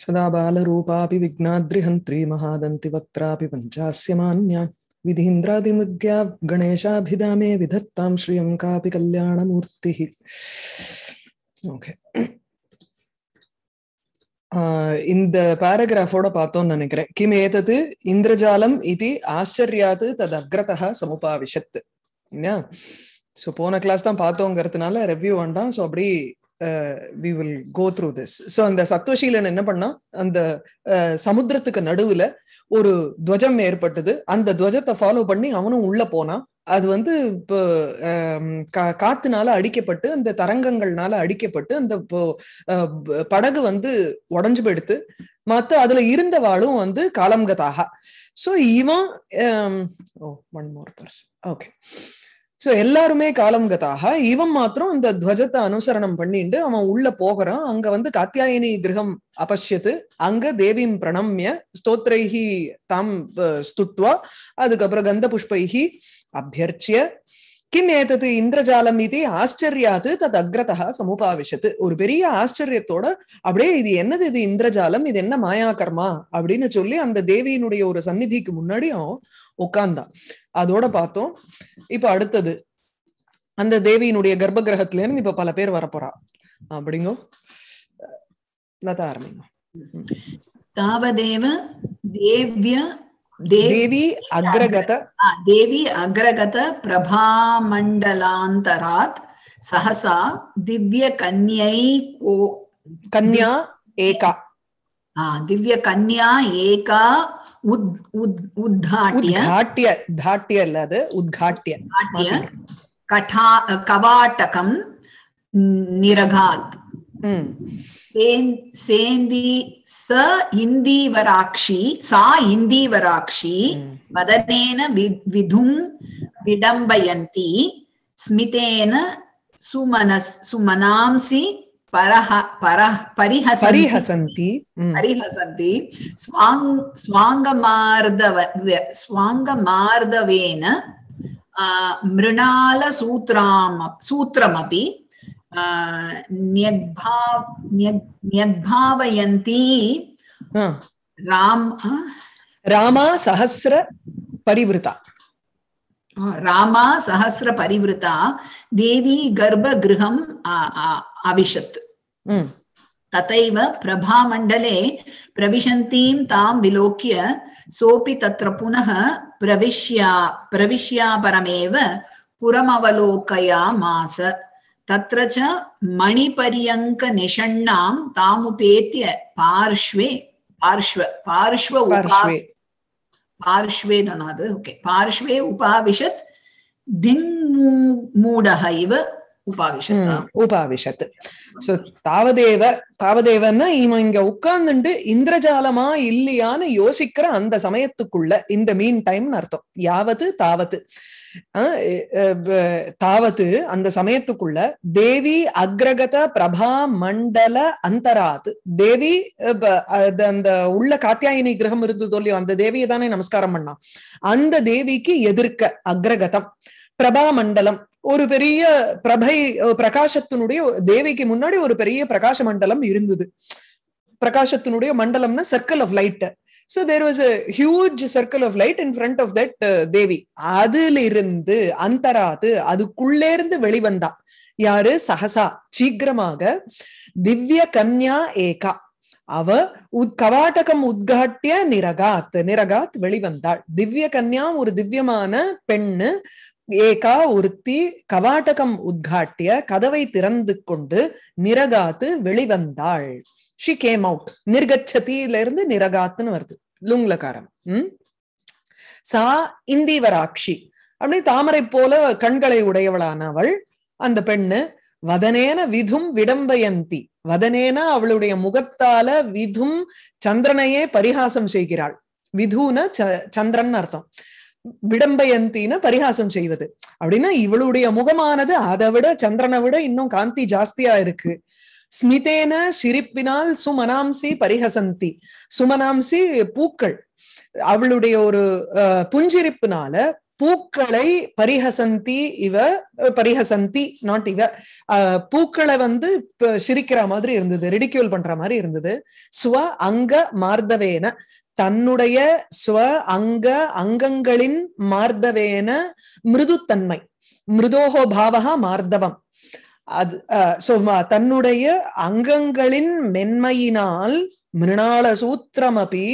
सदा बालरूपापि மகாதந்தி வக்ராபி पञ्चास्यमान्या विधीन्द्रादिमृग्या गणेशाभिधामे विधत्तां श्रियं कापि कल्याणमूर्तिः ஓகே இந்த பேராகிராஃபோட பார்த்தோம்னு நினைக்கிறேன் கிம் ஏதது இந்திரஜாலம் இது ஆச்சரியாது தது அக்ரதா சமுபாவிஷத்து இல்லையா ஸோ போன கிளாஸ் தான் பார்த்தோங்கிறதுனால ரெவ்யூ வேண்டாம் ஸோ அப்படி we will go through this so அந்த சத்வசீலன் என்ன பண்ணா அந்த uh, சமுத்திரத்துக்கு நடுவுல ஒரு துவஜம் ஏற்பட்டது அந்த துவஜத்தை ஃபாலோ பண்ணி அவனும் உள்ள போனான் அது வந்து இப்போ um, கா காத்துனால அடிக்கப்பட்டு அந்த தரங்கங்கள்னால அடிக்கப்பட்டு அந்த uh, படகு வந்து உடஞ்சு போயிடுத்து மத்த அதுல இருந்த வாழும் வந்து காலம்கதாக ஸோ இவன் oh one more person okay so எல்லாருமே காலம் கதாக இவன் மாத்திரம் இந்த துவஜத்தை அனுசரணம் பண்ணிட்டு அவன் உள்ள போகிறான் அங்க வந்து காத்தியாயினி கிரகம் அபஷ்யத்து அங்க தேவீம் பிரணம்ய ஸ்தோத்ரைஹி தாம் ஸ்துத்வா அதுக்கப்புறம் கந்த புஷ்பைஹி அபியர்ச்சிய கிம் ஏதது இந்திரஜாலம் இது ஆச்சரியாது தத் அக்ரதா சமுபாவிஷத்து ஒரு பெரிய ஆச்சரியத்தோட அப்படியே இது என்னது இது இந்திரஜாலம் இது என்ன மாயா கர்மா அப்படின்னு சொல்லி அந்த தேவியினுடைய ஒரு சந்நிதிக்கு முன்னாடியும் உட்கார்ந்தான் அதோட பார்த்தோம் இப்ப அடுத்தது அந்த தேவியினுடைய கர்ப்ப கிரகத்துல இருந்து இப்ப பல பேர் வரப்போறா அப்படிங்கோ லதா ஆரம்பிங்க தாவதேவ தேவ்ய தேவி அக்ரகத தேவி அக்ரகத பிரபாமண்டலாந்தராத் சஹசா திவ்ய கன்யை கோ கன்யா ஏகா ஆஹ் திவ்ய கன்யா ஏகா உद्घाट्य கவாட்டகம் நிரகாத் சேந்தி ச இந்தீவராட்சி சா இந்தீவராட்சி வதனேன விதும் விடம்பயந்தி ஸ்மிதேன சுமனஸ் சுமனாம்சி परः परः परिहसन्ति परिहसन्ति स्वाङ् स्वाङ्गमार्दव स्वाङ्गमार्दवेन मृणालसूत्राम सूत्रमपि न्यग्भा न्यग्भावयन्ती राम रामा सहस्र परिवृता रामा सहस्रपरिवृता देवी गर्भगृहम् अविशत् तथैव प्रभामण्डले तां विलोक्य सोऽपि तत्र पुनः प्रविश्या प्रविश्यापरमेव पुरमवलोकयामास तत्र च मणिपर्यङ्कनिषण्णां तामुपेत्य पार्श्वे पार्श्व पार्श्व उप பார்ஷ்வே தனாது ஓகே பார்ஷ்வே उपाविशत् दिङ्मूढः इव உபாவிஷத் உபாவிஷத் சோ தாவதேவ தாவதேவன்னா இவன் இங்க உட்கார்ந்துட்டு இந்திரஜாலமா இல்லையான்னு யோசிக்கிற அந்த சமயத்துக்குள்ள இந்த மீன் டைம்னு அர்த்தம் யாவது தாவது தாவது அந்த சமயத்துக்குள்ள தேவி அக்ரகத பிரபா மண்டல அந்தராத் தேவி அந்த உள்ள காத்தியாயினி கிரகம் இருந்து இல்லையோ அந்த தேவியை தானே நமஸ்காரம் பண்ணா அந்த தேவிக்கு எதிர்க்க அக்ரகதம் பிரபா மண்டலம் ஒரு பெரிய பிரபை பிரகாசத்தினுடைய தேவிக்கு முன்னாடி ஒரு பெரிய பிரகாச மண்டலம் இருந்தது பிரகாசத்தினுடைய மண்டலம்னா circle of light so there was a huge circle of light in front of that Devi uh, அதுல இருந்து அந்தராது அதுக்குள்ளே இருந்து வெளிவந்தா யாரு சஹசா சீக்கிரமாக திவ்ய கன்யா ஏகா அவ உத் கவாட்டகம் உத்காட்டிய நிரகாத் நிரகாத் வெளிவந்தாள் திவ்ய கன்யா ஒரு திவ்யமான பெண்ணு ஏகா ஒருத்தி கவாட்டகம் உத்காட்டிய கதவை திறந்து கொண்டு நிரகாத்து வெளிவந்தாள் ஷி கேம் அவுட் நிர்கச்சதியில இருந்து நிரகாத்துன்னு வருது லுங்லகாரம் உம் சா இந்திவராட்சி அப்படி தாமரை போல கண்களை உடையவளானவள் அந்த பெண்ணு வதனேன விதும் விடம்பயந்தி வதனேனா அவளுடைய முகத்தால விதும் சந்திரனையே பரிகாசம் செய்கிறாள் விதுன சந்திரன் அர்த்தம் விடம்பயந்தின்னு பரிகாசம் செய்வது அப்படின்னா இவளுடைய முகமானது அதை விட சந்திரனை விட இன்னும் காந்தி ஜாஸ்தியா இருக்கு ஸ்மிதேன சிரிப்பினால் சுமனாம்சி பரிஹசந்தி சுமனாம்சி பூக்கள் அவளுடைய ஒரு புஞ்சிரிப்பினால பூக்களை பரிஹசந்தி இவ பரிஹசந்தி நாட் இவ பூக்களை வந்து சிரிக்கிற மாதிரி இருந்தது ரெடிக்யூல் பண்ற மாதிரி இருந்தது ஸ்வ அங்க மார்தவேன தன்னுடைய ஸ்வ அங்க அங்கங்களின் மார்தவேன மிருதுத்தன்மை மிருதோஹோ பாவகா மார்தவம் அது சோ தன்னுடைய அங்கங்களின் மென்மையினால் மிருணால சூத்திரம் அபி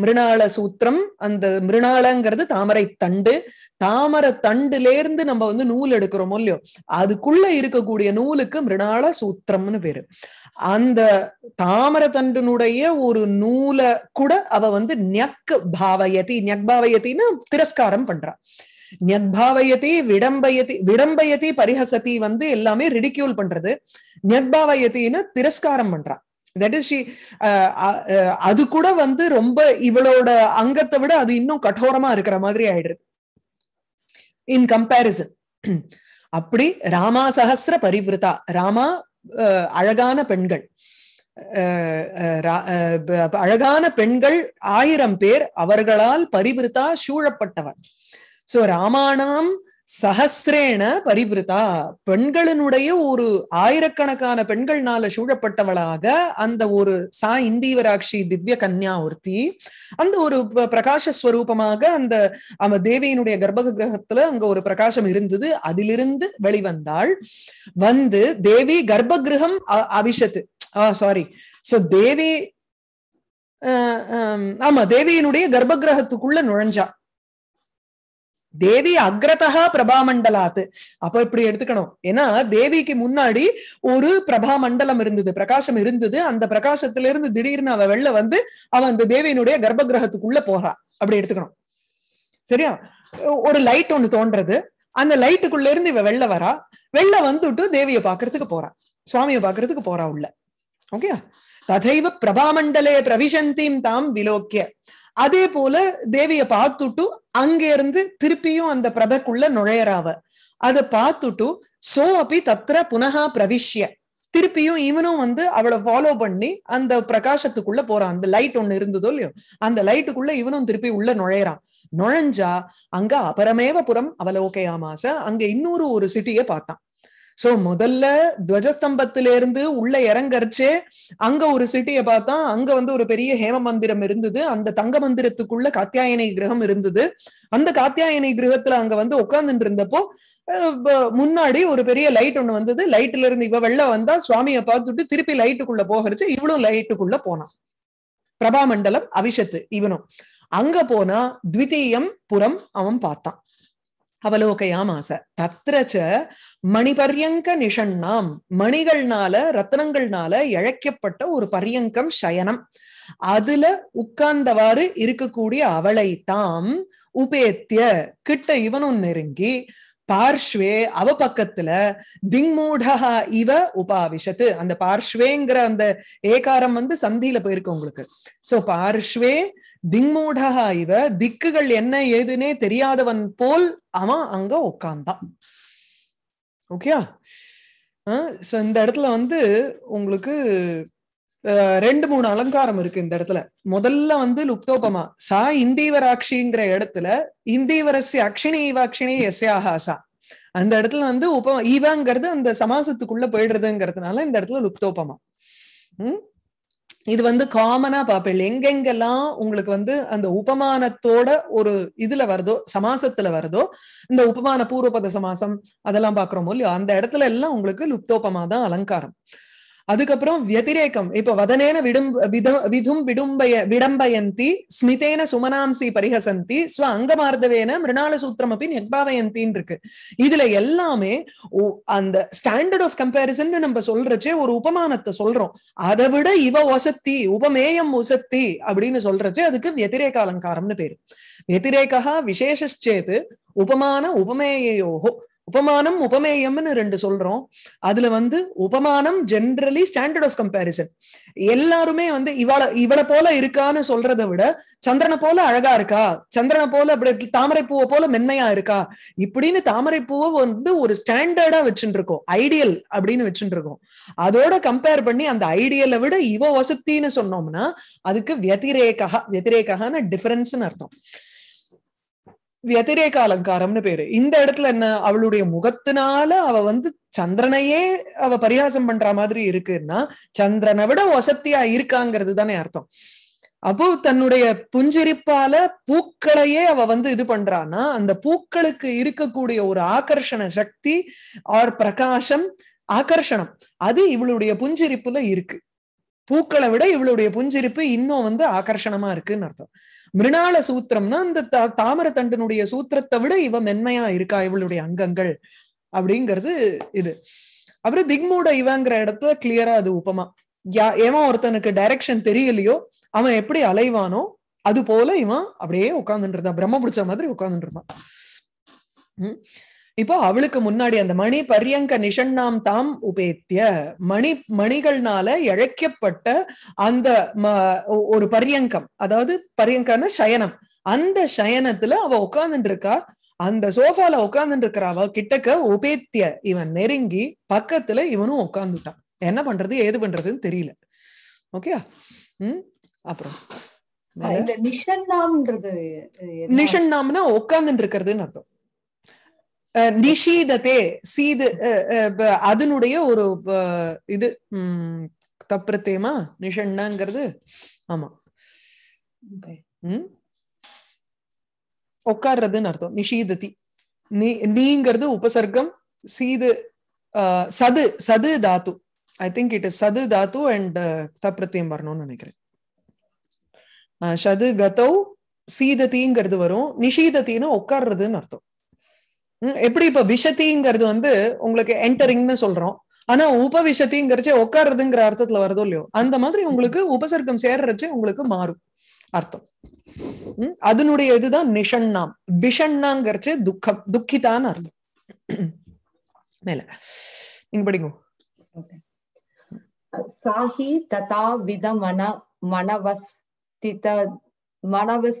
மிருணால சூத்திரம் அந்த மிருணாலங்கிறது தாமரை தண்டு தாமரை தண்டுலேருந்து நம்ம வந்து நூல் எடுக்கிறோமோ இல்லையோ அதுக்குள்ள இருக்கக்கூடிய நூலுக்கு மிருணால சூத்திரம்னு பேரு அந்த தாமரை தண்டினுடைய ஒரு நூலை கூட அவ வந்து நியக் பாவயத்தி நியக் பாவயத்தின்னா திரஸ்காரம் பண்றான் ஞத்பாவயத்தி விடம்பயத்தி விடம்பயத்தி பரிஹசதி வந்து எல்லாமே ரிடிக்யூல் பண்றது நியக்பாவயத்தின்னு திரஸ்காரம் பண்றான் அது கூட வந்து ரொம்ப இவளோட அங்கத்தை விட அது இன்னும் கட்டோரமா இருக்கிற மாதிரி ஆயிடுது இன் கம்பேரிசன் அப்படி ராமா சஹசிர பரிவிருத்தா ராமா அழகான பெண்கள் அழகான பெண்கள் ஆயிரம் பேர் அவர்களால் பரிவிருத்தா சூழப்பட்டவன் சோ ராமானாம் சஹசிரேன பரிபிருதா பெண்களினுடைய ஒரு ஆயிரக்கணக்கான பெண்கள்னால சூழப்பட்டவளாக அந்த ஒரு சா இந்தீவராட்சி திவ்ய கன்யா ஒருத்தி அந்த ஒரு பிரகாசஸ்வரூபமாக அந்த அவ தேவியினுடைய கர்ப்ப கிரகத்துல அங்க ஒரு பிரகாசம் இருந்தது அதிலிருந்து வெளிவந்தாள் வந்து தேவி கர்ப்ப கிரகம் அபிஷத்து சாரி சோ தேவி ஆமா தேவியினுடைய கர்ப்ப கிரகத்துக்குள்ள நுழைஞ்சா தேவி அக்ரதா மண்டலாத்து அப்ப இப்படி எடுத்துக்கணும் ஏன்னா தேவிக்கு முன்னாடி ஒரு பிரபா மண்டலம் இருந்தது பிரகாசம் இருந்தது அந்த பிரகாசத்துல இருந்து திடீர்னு அவ வெளில வந்து அவ அந்த தேவியினுடைய கர்ப்ப கிரகத்துக்குள்ள போறா அப்படி எடுத்துக்கணும் சரியா ஒரு லைட் ஒண்ணு தோன்றது அந்த லைட்டுக்குள்ள இருந்து இவ வெளில வரா வெளில வந்துட்டு தேவியை பாக்குறதுக்கு போறா சுவாமியை பாக்குறதுக்கு போறா உள்ள ஓகே ததைவ பிரபாமண்டலே பிரவிசந்தீம் தாம் விலோக்கிய அதே போல தேவிய பார்த்துட்டு அங்க இருந்து திருப்பியும் அந்த பிரபைக்குள்ள நுழையறாவ அதை பார்த்துட்டு சோ அப்பி தத்திர புனகா பிரவிஷ்ய திருப்பியும் இவனும் வந்து அவளை ஃபாலோ பண்ணி அந்த பிரகாசத்துக்குள்ள போறான் அந்த லைட் ஒண்ணு இருந்ததோ இல்லையோ அந்த லைட்டுக்குள்ள இவனும் திருப்பி உள்ள நுழையறான் நுழைஞ்சா அங்க அபரமேவ புறம் அவலோகையாமாச அங்க இன்னொரு ஒரு சிட்டியை பார்த்தான் சோ முதல்ல இருந்து உள்ள இறங்கறச்சே அங்க ஒரு சிட்டியை பார்த்தா அங்க வந்து ஒரு பெரிய ஹேம மந்திரம் இருந்தது அந்த தங்க மந்திரத்துக்குள்ள காத்தியாயனை கிரகம் இருந்தது அந்த காத்தியாயனை கிரகத்துல அங்க வந்து உட்கார்ந்துட்டு இருந்தப்போ முன்னாடி ஒரு பெரிய லைட் ஒண்ணு வந்தது லைட்ல இருந்து இவ வெள்ள வந்தா சுவாமியை பார்த்துட்டு திருப்பி லைட்டுக்குள்ள போகிறச்சு இவளும் லைட்டுக்குள்ள போனான் பிரபாமண்டலம் அவிஷத்து இவனும் அங்க போனா த்விதீயம் புறம் அவன் பார்த்தான் தத்திரச்ச தத்ரச்ச மணிபர்யங்க நிஷண்ணாம் மணிகள்னால ரத்னங்கள்னால இழைக்கப்பட்ட ஒரு பரியங்கம் சயனம் அதுல உட்கார்ந்தவாறு இருக்கக்கூடிய அவளை தாம் உபேத்திய கிட்ட இவனும் நெருங்கி பார்ஷ்வே அவ பக்கத்துல திங்மூடா இவ உபாவிஷத்து அந்த பார்ஷ்வேங்கிற அந்த ஏகாரம் வந்து சந்தியில போயிருக்கு உங்களுக்கு சோ பார்ஷ்வே திங்மூடா இவ திக்குகள் என்ன ஏதுன்னே தெரியாதவன் போல் அவன் அங்க உட்கார்ந்தான் ஓகேயா இந்த இடத்துல வந்து உங்களுக்கு ரெண்டு மூணு அலங்காரம் இருக்கு இந்த இடத்துல முதல்ல வந்து லுப்தோபமா சா இந்தீவராட்சிங்கிற இடத்துல இந்தீவரசி அக்ஷினி ஈவாக்ஷினி எஸ்யாஹா சா அந்த இடத்துல வந்து உப ஈவாங்கிறது அந்த சமாசத்துக்குள்ள போயிடுறதுங்கிறதுனால இந்த இடத்துல லுப்தோபமா உம் இது வந்து காமனா பாப்பேன் எங்கெங்கெல்லாம் உங்களுக்கு வந்து அந்த உபமானத்தோட ஒரு இதுல வருதோ சமாசத்துல வருதோ இந்த உபமான பூர்வபத சமாசம் அதெல்லாம் பாக்குறோமோ இல்லையோ அந்த இடத்துல எல்லாம் உங்களுக்கு லுப்தோபமா தான் அலங்காரம் அதுக்கப்புறம் வத்திரேக்கம் இப்ப வதனேன விடும் விதும் விடும்பய விடம்பயந்தி ஸ்மிதேன சுமனாம்சி பரிகசந்தி ஸ்வ அங்கமார்தவேன மிருணால சூத்திரம் அப்படி நெக்பாவயந்தின் இருக்கு இதுல எல்லாமே அந்த ஸ்டாண்டர்ட் ஆஃப் கம்பேரிசன் நம்ம சொல்றச்சே ஒரு உபமானத்தை சொல்றோம் அதை விட இவ ஒசத்தி உபமேயம் ஒசத்தி அப்படின்னு சொல்றச்சே அதுக்கு வத்திரேக அலங்காரம்னு பேரு வத்திரேகா விசேஷேது உபமான உபமேயோஹோ உபமானம் உபமேயம்னு ரெண்டு சொல்றோம் அதுல வந்து உபமானம் ஜென்ரலி ஸ்டாண்டர்ட் ஆஃப் கம்பேரிசன் எல்லாருமே வந்து இவள இவளை போல இருக்கான்னு சொல்றதை விட சந்திரனை போல அழகா இருக்கா சந்திரனை போல இப்படி தாமரை பூவை போல மென்மையா இருக்கா இப்படின்னு தாமரை பூவை வந்து ஒரு ஸ்டாண்டர்டா வச்சுட்டு இருக்கோம் ஐடியல் அப்படின்னு வச்சுட்டு இருக்கோம் அதோட கம்பேர் பண்ணி அந்த ஐடியலை விட இவ வசத்தின்னு சொன்னோம்னா அதுக்கு வெத்திரேகா வெத்திரேகான டிஃபரன்ஸ்னு அர்த்தம் வத்திரேக அலங்காரம்னு பேரு இந்த இடத்துல என்ன அவளுடைய முகத்தினால அவ வந்து சந்திரனையே அவ பரிகாசம் பண்ற மாதிரி இருக்குன்னா சந்திரனை விட வசத்தியா இருக்காங்கிறது தானே அர்த்தம் அப்போ தன்னுடைய புஞ்சிரிப்பால பூக்களையே அவ வந்து இது பண்றான்னா அந்த பூக்களுக்கு இருக்கக்கூடிய ஒரு ஆகர்ஷண சக்தி ஆர் பிரகாசம் ஆகர்ஷணம் அது இவளுடைய புஞ்சிரிப்புல இருக்கு பூக்களை விட இவளுடைய புஞ்சிரிப்பு இன்னும் வந்து ஆகர்ஷணமா இருக்குன்னு அர்த்தம் மிருணால சூத்திரம்னா அந்த தா தாமர தண்டனுடைய சூத்திரத்தை விட இவ மென்மையா இருக்கா இவளுடைய அங்கங்கள் அப்படிங்கிறது இது அப்புறம் திக்மூட இவங்கிற இடத்துல கிளியரா அது உபமா யா ஏமா ஒருத்தனுக்கு டைரக்ஷன் தெரியலையோ அவன் எப்படி அலைவானோ அது போல இவன் அப்படியே உட்காந்துட்டு இருந்தான் பிரம்ம பிடிச்ச மாதிரி உட்காந்துட்டு இருந்தான் இப்போ அவளுக்கு முன்னாடி அந்த மணி பரியங்க நிஷண்ணாம் தாம் உபேத்திய மணி மணிகள்னால இழைக்கப்பட்ட அந்த ஒரு பரியங்கம் அதாவது பரியங்கன சயனம் அந்த சயனத்துல அவ உட்கார்ந்துட்டு இருக்கா அந்த சோஃபால உட்கார்ந்துட்டு அவ கிட்டக்க உபேத்திய இவன் நெருங்கி பக்கத்துல இவனும் உட்கார்ந்துட்டான் என்ன பண்றது ஏது பண்றதுன்னு தெரியல ஓகே உம் அப்புறம் நிஷண்ணாம்ன்றது நிஷண்ணாம்னா உட்கார்ந்துட்டு இருக்கிறதுன்னு அர்த்தம் நிஷீதத்தே சீது அதனுடைய ஒரு இது உம் தப்பிரத்தேமா நிஷண்ணாங்கிறது ஆமா உம் உட்கார்றதுன்னு அர்த்தம் நிஷீததி நீ நீங்கிறது உபசர்க்கம் சீது சது சது தாத்து ஐ திங்க் இட் இஸ் சது தாத்து அண்ட் தப்பிரத்தியம் வரணும்னு நினைக்கிறேன் சது கதௌ சீததிங்கிறது வரும் நிஷீதத்தின்னு உட்கார்றதுன்னு அர்த்தம் எப்படி இப்ப விஷத்திங்கிறது வந்து உங்களுக்கு என்டரிங்னு சொல்றோம் ஆனா உபவிஷத்திங்கிறச்சே உட்காருதுங்கிற அர்த்தத்துல வருதோ இல்லையோ அந்த மாதிரி உங்களுக்கு உபசர்க்கம் சேர்றச்சே உங்களுக்கு மாறும் அர்த்தம் அதனுடைய இதுதான் நிஷண்ணாம் பிஷண்ணாங்கிறச்சு துக்கம் துக்கிதான் அர்த்தம் மேல நீங்க படிங்க சாஹி ததா வித மன மனவஸ்தித மனவஸ்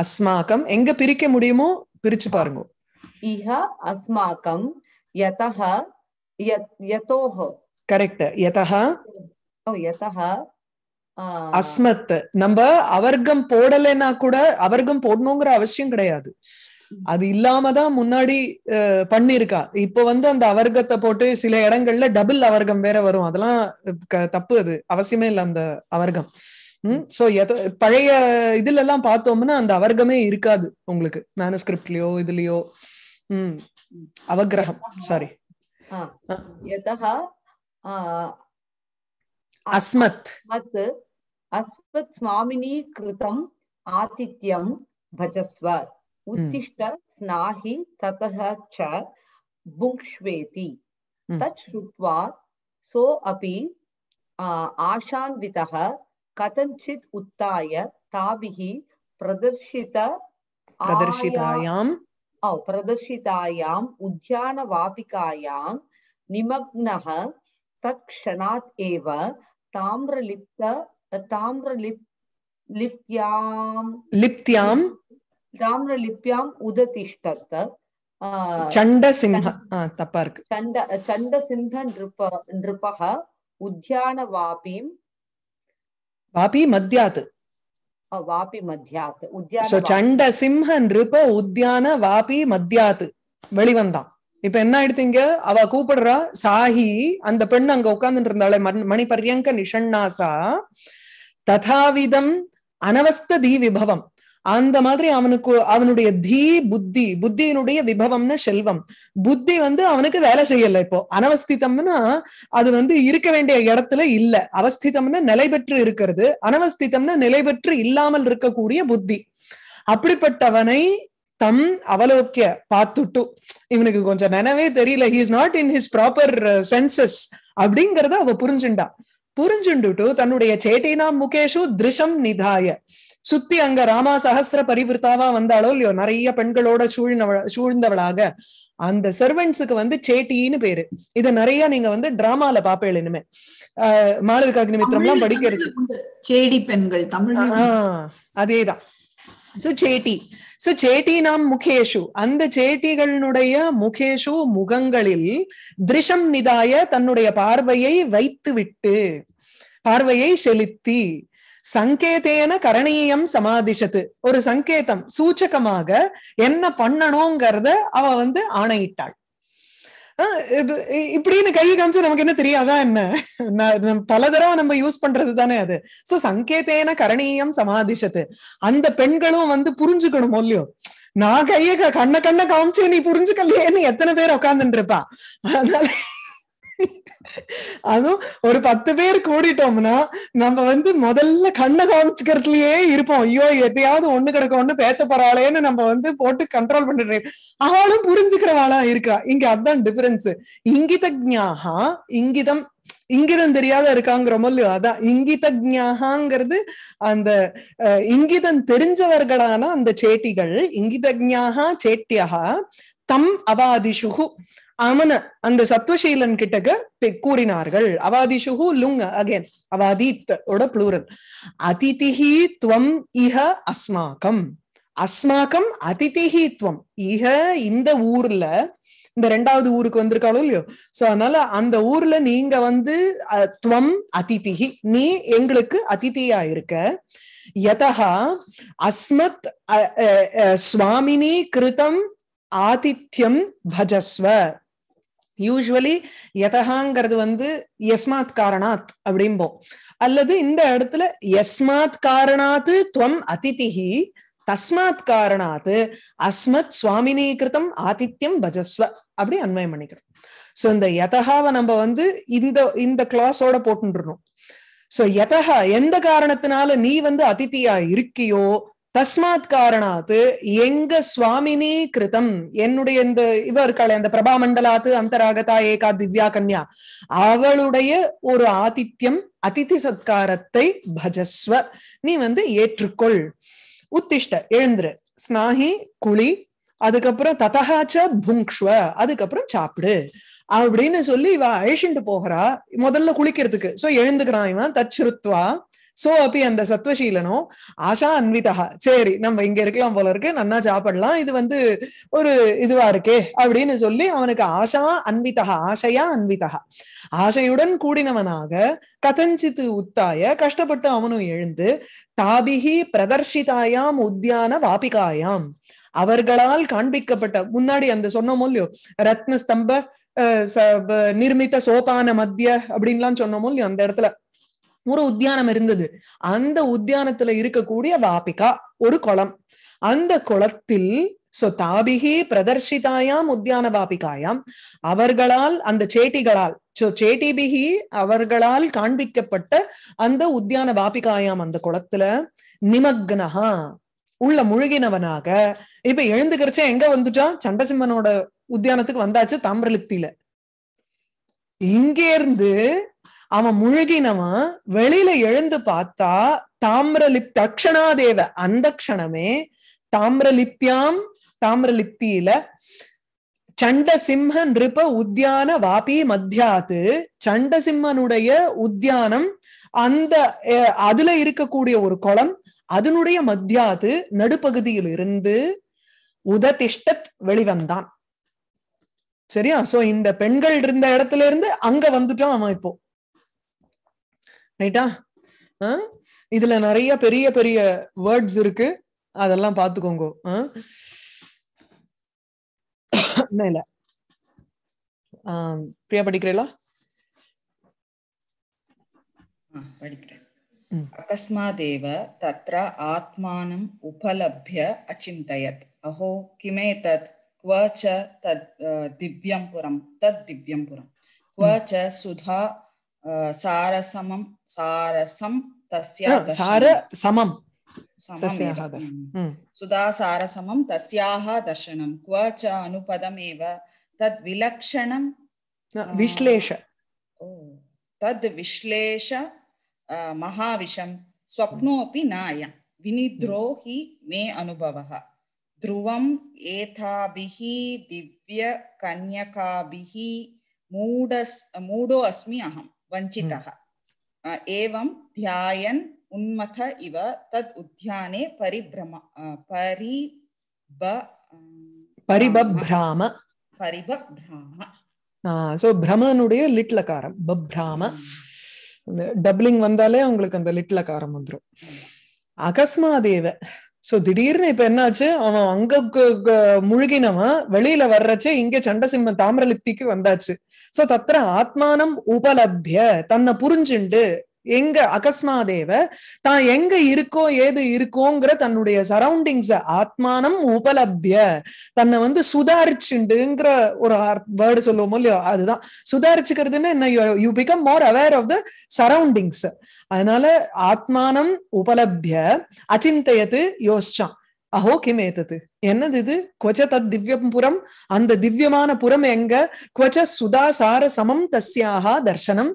அஸ்மாக்கம் எங்க பிரிக்க முடியுமோ பிரிச்சு பாருங்க இஹ அஸ்மாக்கம் யதஹ யதோஹ கரெக்ட் யதஹ யதஹ அஸ்மத் நம்ம அவர்கம் போடலைன்னா கூட அவர்கம் போடணுங்கிற அவசியம் கிடையாது அது இல்லாம தான் முன்னாடி பண்ணிருக்கா இப்ப வந்து அந்த அவர்கத்தை போட்டு சில இடங்கள்ல டபுள் அவர்கம் வேற வரும் அதெல்லாம் தப்பு அது அவசியமே இல்லை அந்த அவர்கம் சோ எத பழைய இதுல எல்லாம் பார்த்தோம்னா அந்த அவர்கமே இருக்காது உங்களுக்கு மேனுஸ்கிரிப்ட்லயோ இதுலயோ உம் அவகிரகம் சாரி அஸ்மத் அஸ்மத் சுவாமினி கிருதம் ஆதித்யம் பஜஸ்வ உத்திஷ்ட ஸ்நாஹி ததஹ ச புங்ஷ்வேதி தத் ஸ்ருத்வா சோ அபி ஆஷான்விதஹ கதஞ்சித் உத்தாய தாபிகி பிரதர்ஷித பிரதர்ஷிதாயாம் பிரதர்ஷிதாயாம் உத்தியான வாபிகாயாம் நிமக்னக தக்ஷணாத் ஏவ தாமிரலிப்த தாமிரலிப் லிப்யாம் லிப்தியாம் தாமிரலிப்யாம் உததிஷ்டத் சண்ட சிம்ஹ தப்பா இருக்கு சண்ட சண்ட சிம்ஹ நிருப நிருபக உத்தியான வாபிம் வாபி மத்தியாத் வாபி மத்தியாத் உத்யான சண்ட சிம்ஹ நிருப உத்யான வாபி மத்தியாத் வெளிவந்தான் இப்ப என்ன ஆயிடுத்தீங்க அவ கூப்பிடுறா சாஹி அந்த பெண் அங்க உட்கார்ந்துட்டு இருந்தாளே மணி பர்யங்க நிஷன்னாசா ததாவிதம் அனவஸ்த தீ விபவம் அந்த மாதிரி அவனுக்கு அவனுடைய தீ புத்தி புத்தியினுடைய விபவம்னு செல்வம் புத்தி வந்து அவனுக்கு வேலை செய்யல இப்போ அனவஸ்திதம்னா அது வந்து இருக்க வேண்டிய இடத்துல இல்ல அவஸ்திதம்னா நிலை பெற்று இருக்கிறது அனவஸ்திதம்னா நிலை பெற்று இல்லாமல் இருக்கக்கூடிய புத்தி அப்படிப்பட்டவனை தம் அவலோக்கிய பார்த்துட்டு இவனுக்கு கொஞ்சம் நினைவே தெரியல he is not in his proper senses அப்படிங்கறத அவ புரிஞ்சுண்டா புரிஞ்சுண்டுட்டு தன்னுடைய சேட்டினா முகேஷு திருஷம் நிதாய சுத்தி அங்க ராமா சகசிர பரிவிருத்தாவா வந்தாலோ இல்லையோ நிறைய பெண்களோட சூழ்ந்தவ சூழ்ந்தவளாக அந்த சர்வன்ஸுக்கு வந்து சேட்டின்னு பேரு இத நிறைய நீங்க வந்து டிராமால பாப்பேள் இனிமே ஆஹ் மாளவிக அக்னிமித்திரம் எல்லாம் படிக்கிறது சேடி பெண்கள் தமிழ் ஆஹ் அதேதான் சோ சேட்டி சோ சேட்டி நாம் முகேஷு அந்த சேட்டிகளுடைய முகேஷு முகங்களில் திருஷம் நிதாய தன்னுடைய பார்வையை வைத்து விட்டு பார்வையை செலுத்தி சங்கேதேன கரணீயம் சமாதிஷத்து ஒரு சங்கேதம் சூச்சகமாக என்ன பண்ணணுங்கிறத அவ வந்து ஆணையிட்டாள் இப்படின்னு கை காமிச்சு நமக்கு என்ன தெரியாதா என்ன பல தடவை நம்ம யூஸ் பண்றது தானே அது சோ சங்கேதேன கரணீயம் சமாதிஷத்து அந்த பெண்களும் வந்து புரிஞ்சுக்கணும் இல்லையோ நான் கைய கண்ண கண்ண காமிச்சு நீ புரிஞ்சுக்கலையே நீ எத்தனை பேர் உட்காந்துட்டு இருப்பா அதனால அதுவும் ஒரு பத்து பேர் கூடிட்டோம்னா நம்ம வந்து முதல்ல கண்ணை காமிச்சுக்கிறதுலயே இருப்போம் ஐயோ எதையாவது ஒண்ணு ஒண்ணு பேச போறாளேன்னு நம்ம வந்து போட்டு கண்ட்ரோல் பண்ணிடுறோம் அவளும் புரிஞ்சுக்கிறவாளா இருக்கா இங்க அதான் டிஃபரன்ஸ் இங்கித ஜாகா இங்கிதம் இங்கிதம் தெரியாத இருக்காங்கிறோமோ இல்லையோ அதான் இங்கித ஜாகாங்கிறது அந்த இங்கிதம் தெரிஞ்சவர்களான அந்த சேட்டிகள் இங்கித ஜாகா சேட்டியகா தம் அவாதிஷுகு அவன அந்த சத்வசீலன் கிட்டக்க கூறினார்கள் சுகு லுங் அகேன் அவாதித் ஓட புளூரல் அதிதிஹி துவம் இஹ அஸ்மாக்கம் அஸ்மாக்கம் அதிதிஹி துவம் இஹ இந்த ஊர்ல இந்த ரெண்டாவது ஊருக்கு வந்திருக்காளோ இல்லையோ சோ அதனால அந்த ஊர்ல நீங்க வந்து துவம் அதிதிஹி நீ எங்களுக்கு அதிதியா இருக்க யதா அஸ்மத் சுவாமினி கிருதம் ஆதித்யம் பஜஸ்வ யூஸ்வலி யதகாங்கிறது வந்து எஸ்மாத் காரணாத் அப்படிம்போம் அல்லது இந்த இடத்துல எஸ்மாத் காரணாத்து துவம் அதிதிஹி தஸ்மாத் காரணாத் அஸ்மத் சுவாமினி கிருத்தம் ஆதித்யம் பஜஸ்வ அப்படி அன்வயம் பண்ணிக்கிறோம் சோ இந்த யதகாவை நம்ம வந்து இந்த இந்த கிளாஸோட போட்டுருணும் சோ யதகா எந்த காரணத்தினால நீ வந்து அதித்தியா இருக்கியோ தஸ்மாத் காரணாத்து எங்க சுவாமினி கிருதம் என்னுடைய இந்த இவர்களை அந்த பிரபா மண்டலாத்து அந்தராகதா ஏகா திவ்யா கன்யா அவளுடைய ஒரு ஆதித்யம் அதித்தி சத்காரத்தை பஜஸ்வ நீ வந்து ஏற்றுக்கொள் உத்திஷ்ட எழுந்துரு ஸ்நாகி குழி அதுக்கப்புறம் ததகாச்ச புங்க்ஷ்வ அதுக்கப்புறம் சாப்பிடு அப்படின்னு சொல்லி இவ அழிச்சுட்டு போகிறா முதல்ல குளிக்கிறதுக்கு சோ எழுந்துக்கிறான் இவன் தச்சுருத்வா சோ அப்படி அந்த சத்வசீலனும் ஆஷா அன்விதா சரி நம்ம இங்க இருக்கலாம் போல இருக்கு நன்னா சாப்பிடலாம் இது வந்து ஒரு இதுவா இருக்கே அப்படின்னு சொல்லி அவனுக்கு ஆஷா அன்விதா ஆஷையா அன்விதா ஆசையுடன் கூடினவனாக கதஞ்சித்து உத்தாய கஷ்டப்பட்டு அவனும் எழுந்து தாபிகி பிரதர்ஷிதாயாம் உத்தியான வாபிகாயாம் அவர்களால் காண்பிக்கப்பட்ட முன்னாடி அந்த சொன்னோமோ இல்லையோ ரத்ன ஸ்தம்ப நிர்மித சோபான மத்திய அப்படின்லாம் சொன்னோமோ இல்லையோ அந்த இடத்துல ஒரு உத்தியானம் இருந்தது அந்த உத்தியானத்துல இருக்கக்கூடிய வாபிகா ஒரு குளம் அந்த குளத்தில் சோ தாபிகி பிரதர்ஷிதாயாம் உத்தியான வாபிகாயாம் அவர்களால் அந்த சேட்டிகளால் சோ சேட்டிபிகி அவர்களால் காண்பிக்கப்பட்ட அந்த உத்தியான வாபிகாயாம் அந்த குளத்துல நிமக்னஹா உள்ள முழுகினவனாக இப்ப எழுந்துக்கிறச்ச எங்க வந்துட்டான் சண்டசிம்மனோட உத்தியானத்துக்கு வந்தாச்சு தாமிரலிப்தியில இங்கே இருந்து அவன் முழுகினவன் வெளியில எழுந்து பார்த்தா தாமிரலிப் தக்ஷணா தேவ அந்த கஷணமே தாமிரலிப்தியாம் தாமிரலிப்தியில சிம்ம நிருப உத்தியான வாபி மத்தியாத்து சண்ட சிம்மனுடைய உத்தியானம் அந்த அதுல இருக்கக்கூடிய ஒரு குளம் அதனுடைய மத்தியாது நடுப்பகுதியில் இருந்து உததிஷ்டத் வெளிவந்தான் சரியா சோ இந்த பெண்கள் இருந்த இடத்துல இருந்து அங்க வந்துட்டோம் அவன் இப்போ ரைட்டா இதுல நிறைய பெரிய பெரிய வேர்ட்ஸ் இருக்கு அதெல்லாம் பாத்துக்கோங்க இல்ல பிரியா படிக்கிறீங்களா அகஸ்மாதேவ தத்ர ஆத்மானம் உபலப்ய அச்சிந்தயத் அஹோ கிமே தத் क्व च திவ்யம் दिव्यं தத் திவ்யம் पुरं क्व சுதா सारसमं सारसं तस्या सारसमं तस्याः सुधासारसमं तस्याः दर्शनं क्व च अनुपदमेव तद्विलक्षणं विश्लेष तद् विश्लेष महाविषं स्वप्नोऽपि नायं विनिद्रो हि मे अनुभवः ध्रुवम् एताभिः दिव्यकन्यकाभिः मूढस् मूढो अस्मि अहम् वञ्चितः एवं இவ தத் इव तद् उद्याने परिभ्रम பரிபிராம परिबभ्राम परिबभ्राम சோ பிரமனுடைய லிட்லக்காரம் பப்ராம டப்ளிங் வந்தாலே உங்களுக்கு அந்த லிட்லகாரம் வந்துடும் அகஸ்மாதேவ சோ திடீர்னு இப்ப என்னாச்சு அவன் அங்க முழுகினவன் வெளியில வர்றச்சே இங்க சண்டசிம்ம தாமிரலிப்திக்கு வந்தாச்சு சோ தத்திர ஆத்மானம் உபலப்ய தன்னை புரிஞ்சுண்டு எங்க அகஸ்மாதேவ தான் எங்க இருக்கோ ஏது இருக்கோங்கிற தன்னுடைய சரௌண்டிங்ஸ ஆத்மானம் உபலப்திய தன்னை வந்து சுதாரிச்சுண்டுங்கிற ஒரு வேர்டு சொல்லுவோமோ இல்லையோ அதுதான் சுதாரிச்சுக்கிறதுன்னு என்ன you become more aware of the surroundings அதனால ஆத்மானம் உபலப்திய அச்சிந்தயத்து யோசிச்சான் அஹோ கிமேத்தது என்னது இது கொச்ச தத் திவ்யம் புறம் அந்த திவ்யமான புறம் எங்க கொச்ச சுதா சார சமம் தஸ்யாகா தர்சனம்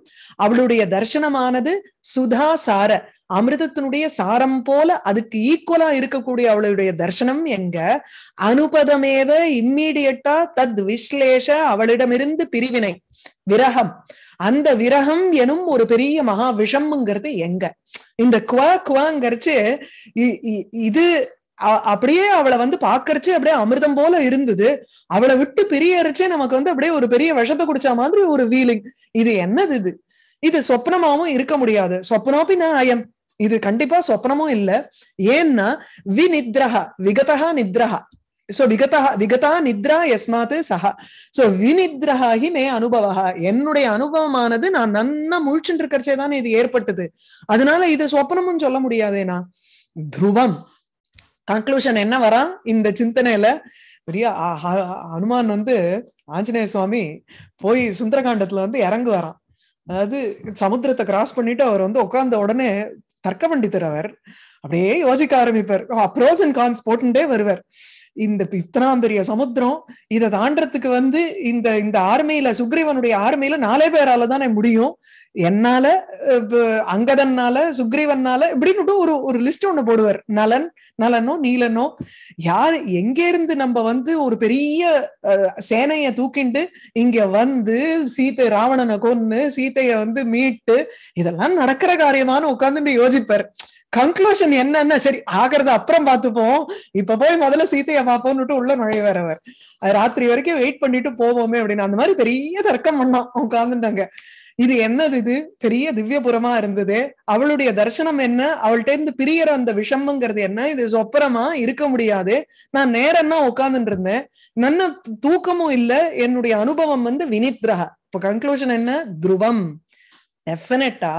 அவளுடைய தர்சனமானது சுதா சார அமிர்தத்தினுடைய சாரம் போல அதுக்கு ஈக்குவலா இருக்கக்கூடிய அவளுடைய தர்சனம் எங்க அனுபதமேவ இம்மீடியட்டா தத் விஸ்லேஷ அவளிடமிருந்து பிரிவினை விரகம் அந்த விரகம் எனும் ஒரு பெரிய மகா விஷம்ங்கிறது எங்க இந்த குவ குவாங்கிறச்சு இது அப்படியே அவளை வந்து பாக்குறச்சே அப்படியே அமிர்தம் போல இருந்தது அவளை விட்டு அரைச்சே நமக்கு வந்து அப்படியே ஒரு பெரிய விஷத்தை குடிச்ச மாதிரி ஒரு ஃபீலிங் இது என்னது இது இது சொப்னமாவும் இருக்க முடியாது சொப்னாபி நான் ஐயம் இது கண்டிப்பா சொப்னமும் இல்ல ஏன்னா வி நித்ரஹா விகதா நித்ரஹா சோ விகதா விகதா நித்ரா எஸ்மாத்து சஹா சோ வி ஹி மே அனுபவா என்னுடைய அனுபவமானது நான் நன்னா முழிச்சுட்டு இருக்கிறச்சே தானே இது ஏற்பட்டது அதனால இது சொப்னமும் சொல்ல முடியாதேனா துருவம் கன்க்ளூஷன் என்ன வரா இந்த சிந்தனையில பெரிய ஹனுமான் வந்து ஆஞ்சநேய சுவாமி போய் சுந்தரகாண்டத்துல வந்து இறங்கு வரான் அதாவது சமுத்திரத்தை கிராஸ் பண்ணிட்டு அவர் வந்து உட்கார்ந்த உடனே தர்க்க பண்டித்தர் அவர் அப்படியே யோசிக்க ஆரம்பிப்பார் ப்ரோஸ் அண்ட் கான்ஸ் போட்டுட்டே வருவார் இந்த இத்தனாம் சமுத்திரம் இதை தாண்டறதுக்கு வந்து இந்த இந்த ஆர்மையில சுக்ரீவனுடைய ஆர்மியில நாலே பேரால தானே முடியும் என்னால அங்கதன்னால சுக்ரீவன்னால இப்படின்னுட்டு ஒரு ஒரு லிஸ்ட் ஒண்ணு போடுவார் நலன் நலனோ நீலனோ யார் எங்க இருந்து நம்ம வந்து ஒரு பெரிய சேனைய தூக்கிண்டு இங்க வந்து சீத்தை ராவணனை கொன்னு சீத்தைய வந்து மீட்டு இதெல்லாம் நடக்கிற காரியமானு உட்கார்ந்துட்டு யோசிப்பார் கன்க்ளூஷன் என்னன்னா சரி ஆகிறது அப்புறம் பார்த்துப்போம் இப்ப போய் முதல்ல சீத்தையை பார்ப்போம்னுட்டு உள்ள வரவர் அது ராத்திரி வரைக்கும் வெயிட் பண்ணிட்டு போவோமே அப்படின்னு அந்த மாதிரி பெரிய தர்க்கம் பண்ணோம் உட்காந்துட்டாங்க இது என்னது இது பெரிய திவ்யபுரமா இருந்தது அவளுடைய தரிசனம் என்ன அவள்கிட்ட இருந்து பிரியற அந்த விஷம்ங்கிறது என்ன இது சொப்பரமா இருக்க முடியாது நான் நேரம் தான் உட்காந்துட்டு இருந்தேன் நன்ன தூக்கமும் இல்ல என்னுடைய அனுபவம் வந்து வினித்ரா இப்ப கன்க்ளூஷன் என்ன துருவம் டெஃபினட்டா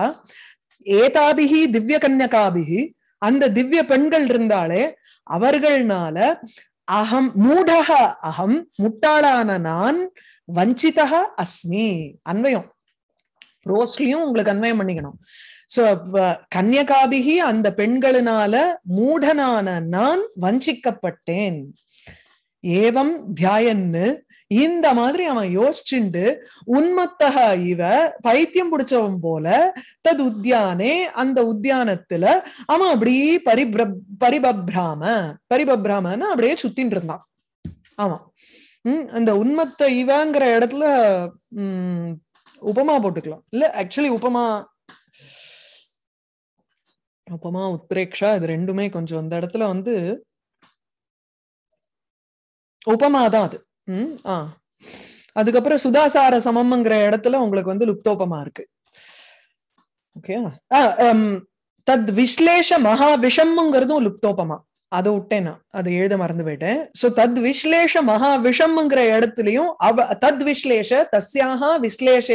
ஏதாபிகி திவ்ய கன்னியகாபிகி அந்த திவ்ய பெண்கள் இருந்தாலே அவர்கள்னால அகம் மூடக அகம் முட்டாளான நான் வஞ்சிதா அஸ்மி அன்வயம் ரோஸ்லியும் உங்களுக்கு அன்வயம் பண்ணிக்கணும் சோ கன்னியகாபிகி அந்த பெண்களினால மூடனான நான் வஞ்சிக்கப்பட்டேன் ஏவம் தியாயன்னு இந்த மாதிரி அவன் யோசிச்சுண்டு உன்மத்தக இவ பைத்தியம் பிடிச்சவன் போல தது உத்தியானே அந்த உத்தியானத்துல அவன் அப்படியே பரிபிர பரிபப்ராம பரிபப்ராமன்னு அப்படியே சுத்தின் இருந்தான் ஆமா உம் அந்த உண்மத்த இவங்கிற இடத்துல உம் உபமா போட்டுக்கலாம் இல்ல ஆக்சுவலி உபமா உபமா உத்ரேக்ஷா இது ரெண்டுமே கொஞ்சம் அந்த இடத்துல வந்து உபமாதான் அது ஆ அதுக்கப்புறம் சுதாசார சமம்ங்கிற இடத்துல உங்களுக்கு வந்து லுப்தோபமா இருக்கு தத் விஸ்லேஷ மகா விஷம்ங்கிறதும் லுப்தோபமா அதை விட்டேன் நான் அதை எழுத மறந்து போயிட்டேன் சோ தத் விஸ்லேஷ மகா விஷம்ங்கிற இடத்துலயும் அவ தத் விஸ்லேஷ தஸ்யாக விஸ்லேஷ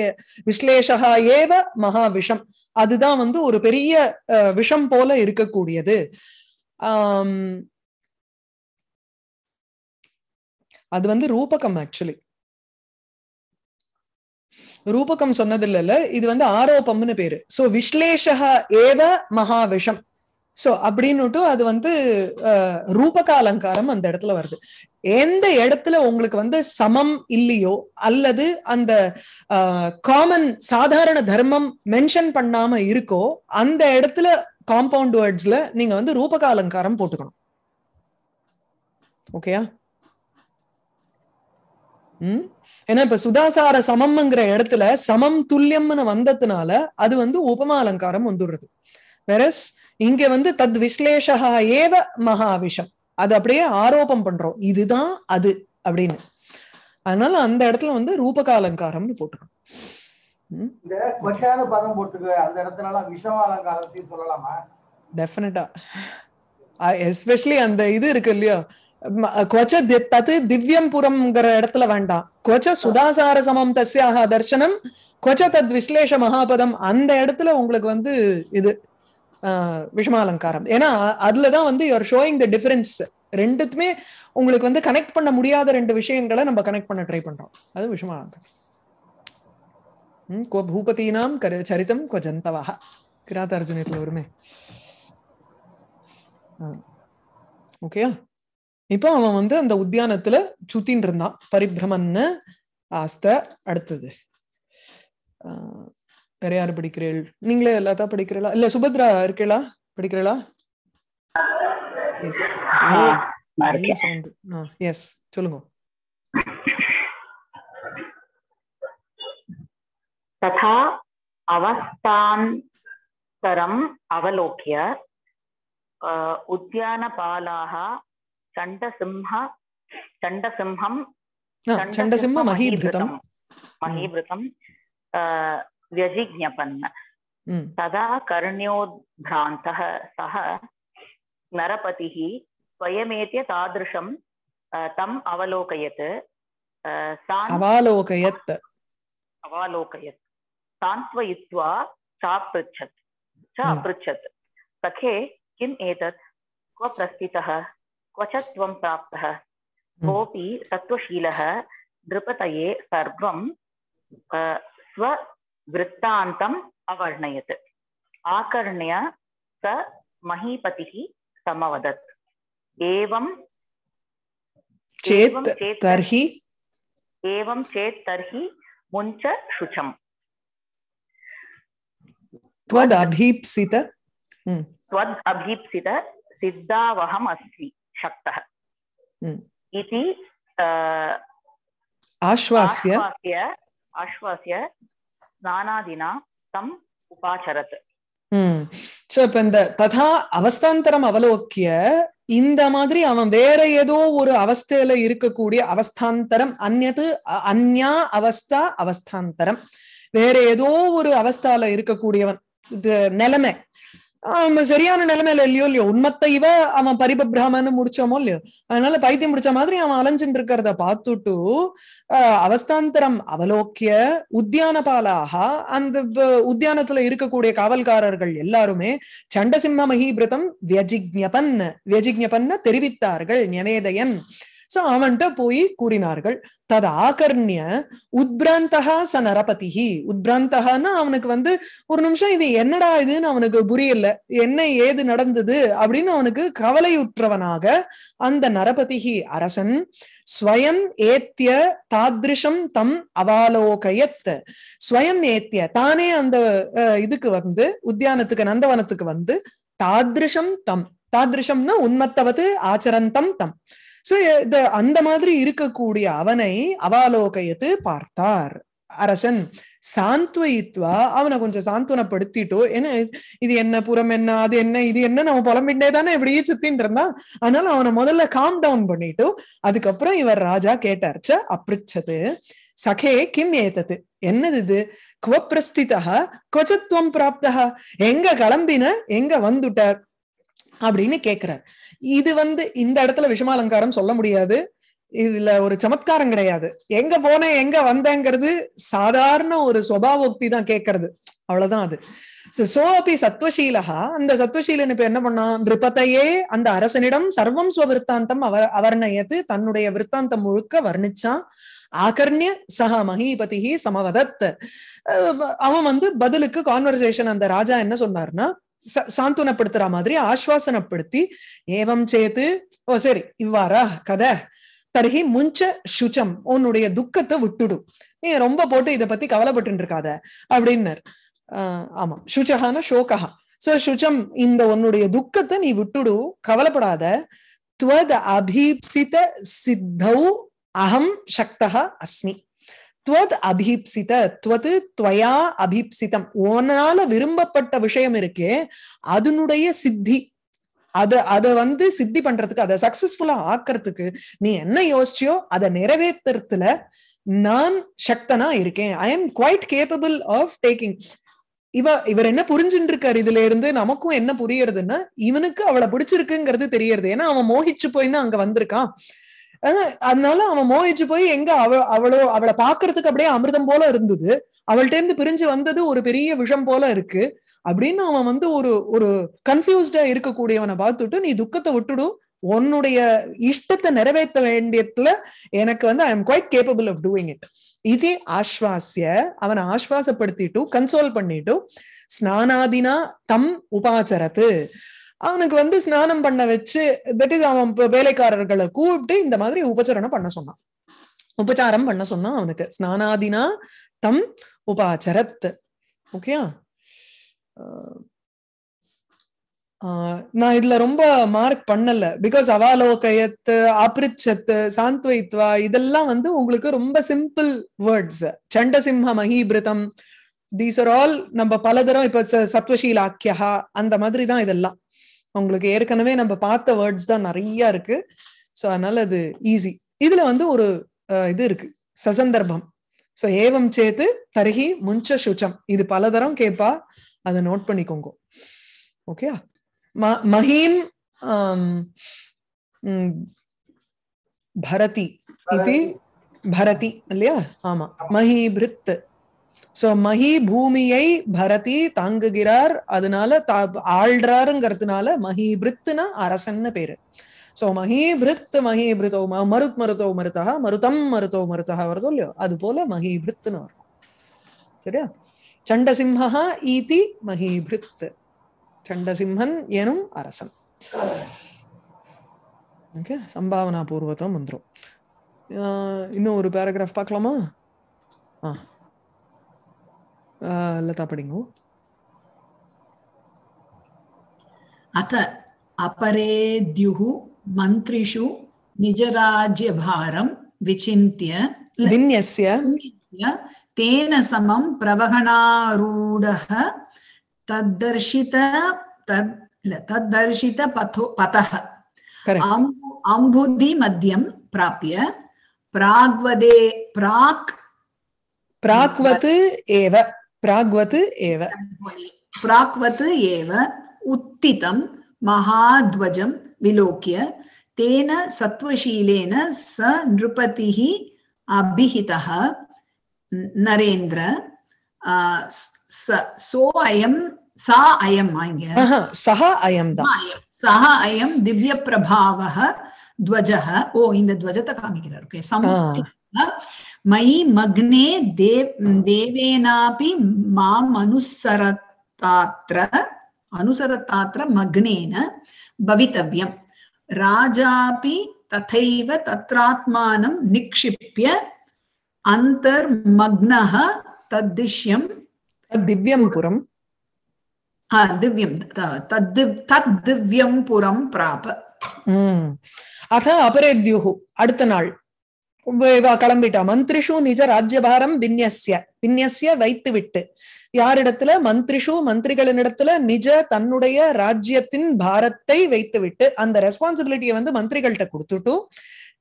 விஸ்லேஷகா ஏவ மகா விஷம் அதுதான் வந்து ஒரு பெரிய விஷம் போல இருக்கக்கூடியது ஆஹ் அது வந்து ரூபகம் ஆக்சுவலி ரூபகம் சொன்னது இல்லைல்ல இது வந்து ஆரோபம்னு பேரு சோ விஸ்லேஷா ஏவ மகாவிஷம் சோ அப்படின்னுட்டு அது வந்து ரூபக அலங்காரம் அந்த இடத்துல வருது எந்த இடத்துல உங்களுக்கு வந்து சமம் இல்லையோ அல்லது அந்த காமன் சாதாரண தர்மம் மென்ஷன் பண்ணாம இருக்கோ அந்த இடத்துல காம்பவுண்ட் வேர்ட்ஸ்ல நீங்க வந்து ரூபக அலங்காரம் போட்டுக்கணும் ஓகேயா உம் ஏன்னா இப்ப சுதாசார சமம்ங்கிற இடத்துல சமம் துல்லியம்னு வந்ததுனால அது வந்து உபமா அலங்காரம் வந்துடுறது வெரஸ் இங்க வந்து தத் விஸ்லேஷா ஏவ மகாவிஷம் அது அப்படியே ஆரோபம் பண்றோம் இதுதான் அது அப்படின்னு அதனால அந்த இடத்துல வந்து ரூபக அலங்காரம்னு போட்டுரும் இந்த பதம் போட்டுக்கு அந்த இடத்துல விஷம அலங்காரத்தையும் சொல்லலாமா டெஃபினட்டா எஸ்பெஷலி அந்த இது இருக்கு இல்லையா கொச்ச தத்து திவ்யம் புறம்ங்கிற இடத்துல வேண்டாம் கொச்ச சுதாசார சமம் தஸ்யாக தர்சனம் கொச்ச தத் விஸ்லேஷ மகாபதம் அந்த இடத்துல உங்களுக்கு வந்து இது விஷமாலங்காரம் ஏன்னா அதுலதான் வந்து யுவர் ஷோயிங் த டிஃபரன்ஸ் ரெண்டுத்துமே உங்களுக்கு வந்து கனெக்ட் பண்ண முடியாத ரெண்டு விஷயங்களை நம்ம கனெக்ட் பண்ண ட்ரை பண்றோம் அது விஷமாலங்காரம் கோ பூபதீனாம் கரு சரித்தம் கோ ஜந்தவாக கிராத்தார்ஜுனத்துல வருமே ஓகேயா இப்போ அவன் வந்து அந்த உத்தியானத்துல சுத்தின்னு இருந்தான் பரிபிரமன்னு ஆஸ்த அடுத்தது வேற யாரு படிக்கிறீள் நீங்களே எல்லாத்தான் படிக்கிறீளா இல்ல சுபத்ரா இருக்கீளா படிக்கிறீளா எஸ் சொல்லுங்க तथा अवस्थान्तरम् अवलोक्य उद्यानपालाः चण्डसिंह चण्डसिंहं चण्डसिंह महीभृतं महीभृतं व्यजिज्ञपन् तदा कर्ण्योद्भ्रान्तः सः नरपतिः स्वयमेत्य तादृशं तम् अवलोकयत् अवालोकयत् अवालोकयत् सान्त्वयित्वा चापृच्छत् च अपृच्छत् सखे किम् एतत् क्व प्रस्थितः क्वचत्वं प्राप्तः हम्म। कोऽपि सत्त्वशीलः नृपतये सर्वं स्ववृत्तान्तम् अवर्णयत् आकर्ण्य स महीपतिः समवदत् एवं चेत् तर्हि एवं चेत् तर्हि मुञ्च शुचम् त्वदभीप्सित सिद्धावहम् शक्तः hmm. इति आश्वास्य आश्वास्य स्नानादिना तम् hmm. இப்ப இந்த ததா அவஸ்தாந்தரம் அவலோக்கிய இந்த மாதிரி அவன் வேற ஏதோ ஒரு அவஸ்தையில இருக்கக்கூடிய அவஸ்தாந்தரம் அந்நது அந்யா அவஸ்தா அவஸ்தாந்தரம் வேற ஏதோ ஒரு அவஸ்தால இருக்கக்கூடியவன் நிலைமை அவன் சரியான நிலைமையில இல்லையோ இல்லையோ உண்மத்தை இவ அவன் பரிப முடிச்சோமோ இல்லையோ அதனால பைத்தியம் முடிச்ச மாதிரி அவன் அலைஞ்சுட்டு இருக்கிறத பார்த்துட்டு அவஸ்தாந்தரம் அவலோக்கிய உத்தியானபாலாக அந்த உத்தியானத்துல இருக்கக்கூடிய காவல்காரர்கள் எல்லாருமே சண்டசிம்ம மகீபிரதம் வியஜிக்ஞபன் வியஜிக்ஞபன்ன தெரிவித்தார்கள் நிவேதையன் சோ அவன்கிட்ட போய் கூறினார்கள் தத ஆகர்ணிய உத்பிராந்தகா ச நரபதிஹி உத்பிராந்தகான்னா அவனுக்கு வந்து ஒரு நிமிஷம் இது என்னடா இதுன்னு அவனுக்கு புரியல என்ன ஏது நடந்தது அப்படின்னு அவனுக்கு கவலையுற்றவனாக அந்த நரபதி அரசன் ஸ்வயம் ஏத்திய தாத்ரிஷம் தம் அவாலோகயத்த ஸ்வயம் ஏத்திய தானே அந்த இதுக்கு வந்து உத்தியானத்துக்கு நந்தவனத்துக்கு வந்து தாத்ரிஷம் தம் தாத்ரிஷம்னா உன்மத்தவது ஆச்சரந்தம் தம் சோ அந்த மாதிரி இருக்கக்கூடிய அவனை அவாலோகயத்து பார்த்தார் அரசன் சாந்த்வயித்வா அவனை கொஞ்சம் சாந்துவனப்படுத்திட்டோ ஏன்னா இது என்ன புறம் என்ன அது என்ன இது என்ன நம்ம புலம்பிட்டே தானே இப்படியே சுத்தின் இருந்தா அதனால அவனை முதல்ல காம் டவுன் பண்ணிட்டு அதுக்கப்புறம் இவர் ராஜா கேட்டார்ச்ச அப்பிரிச்சது சகே கிம் ஏத்தது என்னது இது குவப்பிரஸ்திதா கொச்சத்துவம் பிராப்தா எங்க கிளம்பின எங்க வந்துட்ட அப்படின்னு கேக்குறார் இது வந்து இந்த இடத்துல விஷமாலங்காரம் சொல்ல முடியாது இதுல ஒரு சமத்காரம் கிடையாது எங்க போனேன் எங்க வந்தேங்கிறது சாதாரண ஒரு சுவாவோக்தி தான் கேட்கறது அவ்வளவுதான் அது சோ அப்படி சத்வசீலகா அந்த சத்வசீலன் இப்ப என்ன பண்ணான் நிருபத்தையே அந்த அரசனிடம் சர்வம் சுவிருத்தாந்தம் அவ அவர்ணயத்து தன்னுடைய விருத்தாந்தம் முழுக்க வர்ணிச்சான் ஆகர்ணிய சஹா மகிபதி சமவதத் அவன் வந்து பதிலுக்கு கான்வர்சேஷன் அந்த ராஜா என்ன சொன்னார்னா சாந்தனப்படுத்துற மாதிரி ஆஸ்வாசனப்படுத்தி ஏவம் சேத்து ஓ சரி இவ்வாறா கதை தருகி முஞ்ச சுச்சம் உன்னுடைய துக்கத்தை விட்டுடும் நீ ரொம்ப போட்டு இதை பத்தி கவலைப்பட்டு இருக்காத அப்படின்னு ஆஹ் ஆமா சுச்சகான சோகா சோ சுச்சம் இந்த உன்னுடைய துக்கத்தை நீ விட்டுடு கவலைப்படாத துவத அபீப்சித சித்தௌ அகம் சக்தா அஸ்மி துவத் அபிப்சித துவது துவயா அபிப்சிதம் உன்னால விரும்பப்பட்ட விஷயம் இருக்கே அதனுடைய சித்தி அத அத வந்து சித்தி பண்றதுக்கு அதை சக்சஸ்ஃபுல்லா ஆக்குறதுக்கு நீ என்ன யோசிச்சியோ அதை நிறைவேற்றுறதுல நான் சக்தனா இருக்கேன் I am quite capable of taking இவ இவர் என்ன புரிஞ்சுட்டு இருக்காரு இதுல இருந்து நமக்கும் என்ன புரியறதுன்னா இவனுக்கு அவளை பிடிச்சிருக்குங்கிறது தெரியறது ஏன்னா அவன் மோகிச்சு போயின்னு அங்க வந்திருக்கான் அதனால அவன் மோயிச்சு போய் எங்க அவளோ அவளை பாக்குறதுக்கு அப்படியே அமிர்தம் போல இருந்தது அவள்கிட்ட இருந்து பிரிஞ்சு வந்தது ஒரு பெரிய விஷம் போல இருக்கு அப்படின்னு அவன் வந்து ஒரு ஒரு கன்ஃபியூஸ்டா இருக்கக்கூடியவனை பார்த்துட்டு நீ துக்கத்தை விட்டுடும் உன்னுடைய இஷ்டத்தை நிறைவேற்ற வேண்டியதுல எனக்கு வந்து I am quite capable of doing it இதே ஆஸ்வாசிய அவனை ஆஸ்வாசப்படுத்திட்டு கன்சோல் பண்ணிட்டு ஸ்நானாதினா தம் உபாச்சரத்து அவனுக்கு வந்து ஸ்நானம் பண்ண வச்சு தட் இஸ் அவன் வேலைக்காரர்களை கூப்பிட்டு இந்த மாதிரி உபச்சரணம் பண்ண சொன்னான் உபச்சாரம் பண்ண சொன்னான் அவனுக்கு ஸ்நானாதினா தம் உபாச்சரத் ஓகேயா நான் இதுல ரொம்ப மார்க் பண்ணல பிகாஸ் அவாலோகயத்து அப்ரிச்சத்து சாந்த்வைத்வா இதெல்லாம் வந்து உங்களுக்கு ரொம்ப சிம்பிள் வேர்ட்ஸ் சண்டசிம்ஹ மஹிபிருதம் தீஸ் ஆர் ஆல் நம்ம பல தரம் இப்ப சத்வசீலாக்கியா அந்த மாதிரி தான் இதெல்லாம் உங்களுக்கு ஏற்கனவே நம்ம பார்த்த வேர்ட்ஸ் தான் நிறைய இருக்கு ஸோ அதனால அது ஈஸி இதுல வந்து ஒரு இது இருக்கு சசந்தர்பம் ஸோ ஏவம் சேத்து தருகி முஞ்ச சுச்சம் இது பலதரம் கேட்பா அதை நோட் பண்ணிக்கோங்க ஓகே மஹீம் பரதி இது பரதி இல்லையா ஆமா மஹிபிருத் சோ மகி பூமியை பரதி தாங்குகிறார் அதனால தா ஆள்றாருங்கிறதுனால பிரித்துனா அரசன்னு பேரு சோ மகிபிருத் மகிபிருத்தோ மருத் மருத்தோ மருத்தா மருதம் மருத்தோ மருத்தா வருதோ இல்லையோ அது போல மகிபிருத்துன்னு வரும் சரியா சண்டசிம்ஹா ஈதி பிரித் சண்டசிம்ஹன் எனும் அரசன் ஓகே சம்பாவனா பூர்வத்தம் வந்துடும் இன்னும் ஒரு பேராகிராஃப் பார்க்கலாமா ஆ लता पढ़ेंगे अथ अपरेद्युः मन्त्रिषु निजराज्यभारं विचिन्त्य विन्यस्य तेन समं प्रवहणारूढः तद्दर्शित तद् तद्दर्शित पथो पथः अम्बुधिमध्यं प्राप्य प्राग्वदे प्राक् प्राक्वत् एव प्राग्वत् एव प्राग्वत् एव उत्थितं महाध्वजं विलोक्य तेन सत्त्वशीलेन स नृपतिः अभिहितः नरेन्द्र सो अयं सा अयम् सः अयं सः अयं दिव्यप्रभावः ध्वजः ஓ இந்த துவஜத்தை காமிக்கிறார் ஓகே சமுத்திக மயி மக்னே தேவ் தேவேனாபி மாம் அனுசரத்தாத்திர அனுசரத்தாத்திர மக்னேன பவித்தவ்யம் ராஜாபி ததைவ தத்ராத்மானம் நிக்ஷிப்பிய அந்தர்மக்னஹ தத்திஷ்யம் திவ்யம் புறம் दिव्यं तद्दिव्यं पुरं प्राप अथ अपरेद्युः அடுத்த நாள் கிளம்பிட்டா மந்திரிஷு நிஜ ராஜ்யபாரம் விநியசிய விநியசிய வைத்து விட்டு யாரிடத்துல மந்திரிஷு மந்திரிகளினிடத்துல நிஜ தன்னுடைய ராஜ்யத்தின் பாரத்தை வைத்து விட்டு அந்த ரெஸ்பான்சிபிலிட்டியை வந்து மந்திரிகள்கிட்ட கொடுத்துட்டு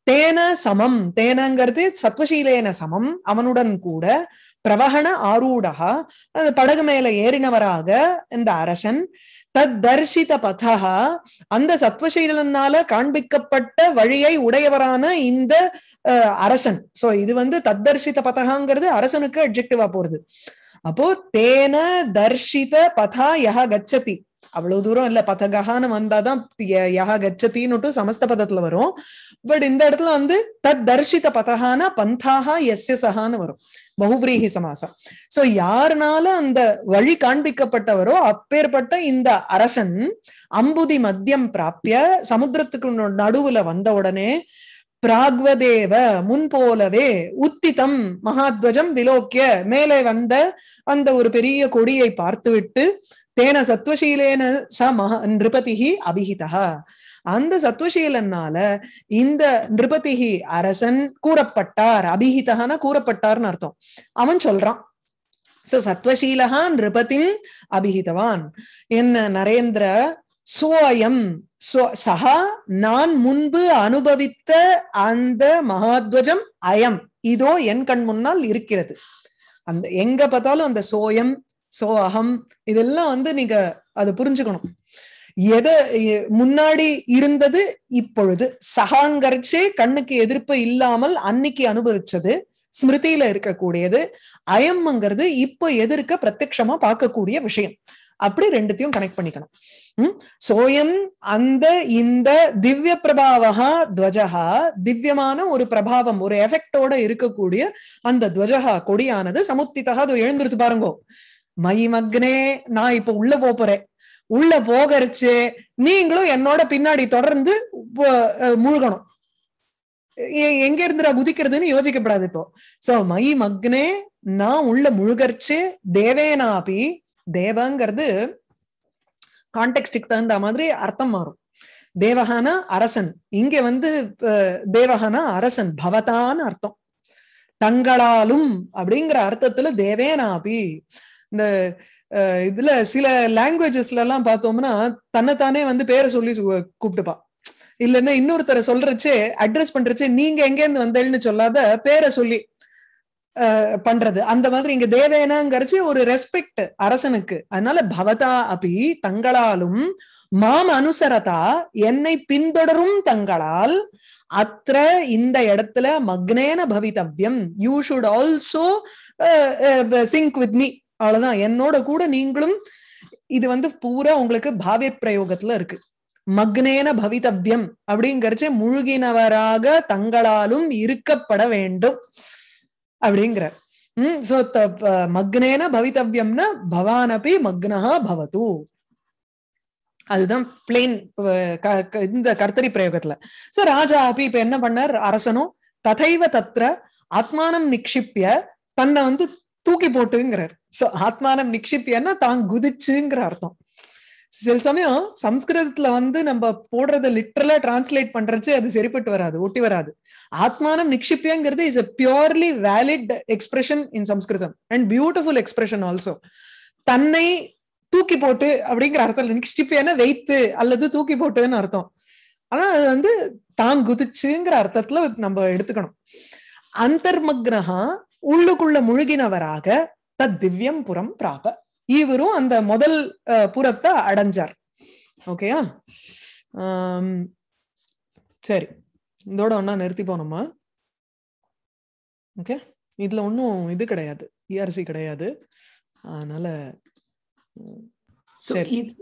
தேன சமம் தேனங்கிறது சத்வசீலேன சமம் அவனுடன் கூட பிரவகண ஆரூடகா படகு மேல ஏறினவராக இந்த அரசன் தத்தர்ஷித பதா அந்த சத்வசீலனால காண்பிக்கப்பட்ட வழியை உடையவரான இந்த அரசன் சோ இது வந்து தத்தர்ஷித பதகாங்கிறது அரசனுக்கு அப்ஜெக்டிவா போறது அப்போ தேன தர்ஷித பதா யஹ கச்சதி அவ்வளவு தூரம் இல்ல பதகஹான்னு வந்தாதான் யா கச்சத்தின்னு சமஸ்த பதத்துல வரும் பட் இந்த இடத்துல வந்து தத் தர்ஷித பதகான பந்தாகா எஸ்ய வரும் பகுவிரீகி சமாசம் சோ யாருனால அந்த வழி காண்பிக்கப்பட்டவரோ அப்பேற்பட்ட இந்த அரசன் அம்புதி மத்தியம் பிராப்பிய சமுத்திரத்துக்கு நடுவுல வந்த உடனே பிராக்வதேவ முன் போலவே உத்திதம் மகாத்வஜம் விலோக்கிய மேலே வந்த அந்த ஒரு பெரிய கொடியை பார்த்துவிட்டு தேன சத்வசீலேன ச மகா நிருபதிகி அபிஹிதா அந்த சத்துவசீலனால இந்த நிருபதிகி அரசன் கூறப்பட்டார் அபிஹிதகான கூறப்பட்டார்னு அர்த்தம் அவன் சொல்றான் சோ சத்வசீலகா நிருபத்தின் அபிஹிதவான் என்ன நரேந்திர சோயம் சஹா நான் முன்பு அனுபவித்த அந்த மகாத்வஜம் அயம் இதோ என் கண் முன்னால் இருக்கிறது அந்த எங்க பார்த்தாலும் அந்த சோயம் சோ அகம் இதெல்லாம் வந்து நீங்க அதை புரிஞ்சுக்கணும் எதை முன்னாடி இருந்தது இப்பொழுது சகாங்கரிச்சே கண்ணுக்கு எதிர்ப்பு இல்லாமல் அன்னைக்கு அனுபவிச்சது ஸ்மிருதியில இருக்கக்கூடியது அயம்ங்கிறது இப்ப எதிர்க்க பிரத்யமா பார்க்கக்கூடிய விஷயம் அப்படி ரெண்டுத்தையும் கனெக்ட் பண்ணிக்கணும் உம் சோயம் அந்த இந்த திவ்ய பிரபாவகா துவஜகா திவ்யமான ஒரு பிரபாவம் ஒரு எஃபெக்டோட இருக்கக்கூடிய அந்த துவஜகா கொடியானது சமுத்தி தகா எழுந்திருத்து பாருங்கோ மயிமக்னே நான் இப்ப உள்ள போறேன் உள்ள போகரிச்சு நீங்களும் என்னோட பின்னாடி தொடர்ந்து முழுகணும் எங்க இருந்துடா குதிக்கிறதுன்னு யோசிக்கப்படாது இப்போ சோ மை மக்னே நான் உள்ள முழுகரிச்சு தேவேனாபி தேவங்கிறது கான்டெக்ஸ்டுக்கு தகுந்த மாதிரி அர்த்தம் மாறும் தேவகானா அரசன் இங்க வந்து தேவகானா அரசன் பவதான்னு அர்த்தம் தங்களாலும் அப்படிங்கிற அர்த்தத்துல தேவேனாபி இந்த இதுல சில லாங்குவேஜஸ்ல எல்லாம் பார்த்தோம்னா தன்னைத்தானே வந்து பேரை சொல்லி கூப்பிட்டுப்பா இல்லைன்னா இன்னொருத்தரை சொல்றச்சே அட்ரஸ் பண்றச்சே நீங்க எங்க இருந்து வந்தேன்னு சொல்லாத பேரை சொல்லி பண்றது அந்த மாதிரி இங்க தேவேனாங்கிறச்சு ஒரு ரெஸ்பெக்ட் அரசனுக்கு அதனால பவதா அபி தங்களாலும் மாம் அனுசரதா என்னை பின்தொடரும் தங்களால் அத்த இந்த இடத்துல மக்னேன பவிதவ்யம் you should also sync with me அவ்வளவுதான் என்னோட கூட நீங்களும் இது வந்து பூரா உங்களுக்கு பாவிய பிரயோகத்துல இருக்கு மக்னேன பவிதவ்யம் அப்படிங்கிறச்சே முழுகினவராக தங்களாலும் இருக்கப்பட வேண்டும் அப்படிங்கிறார் உம் சோ மக்னேன பவிதவ்யம்னா பவான் அப்படி மக்னஹா பவது அதுதான் பிளேன் இந்த கர்த்தரி பிரயோகத்துல சோ ராஜா அப்படி இப்ப என்ன பண்ணார் அரசனும் ததைவ தத்ர ஆத்மானம் நிக்ஷிப்பிய தன்னை வந்து தூக்கி போட்டுங்கிறார் சோ ஆத்மானம் நிக்ஷிப்பியன்னா தான் குதிச்சுங்கிற அர்த்தம் சில சமயம் சம்ஸ்கிருதத்துல வந்து நம்ம போடுறத லிட்ரலா டிரான்ஸ்லேட் பண்றது அது சரிப்பட்டு வராது ஒட்டி வராது ஆத்மானம் நிக்ஷிப்பியங்கிறது is a purely valid expression in Sanskrit and beautiful expression also தன்னை தூக்கி போட்டு அப்படிங்கிற அர்த்தம் நிக்ஷிப்பியன்னா வைத்து அல்லது தூக்கி போட்டுன்னு அர்த்தம் ஆனா அது வந்து தான் குதிச்சுங்கிற அர்த்தத்துல நம்ம எடுத்துக்கணும் அந்தர்மக்னஹா உள்ளுக்குள்ள முழுகினவராக தத் திவ்யம் புறம் பிராப இவரும் அந்த முதல் புறத்தை அடைஞ்சார் ஓகேயா சரி இதோட ஒன்னா நிறுத்தி போனோமா ஓகே இதுல ஒன்னும் இது கிடையாது இஆர்சி e கிடையாது அதனால சரி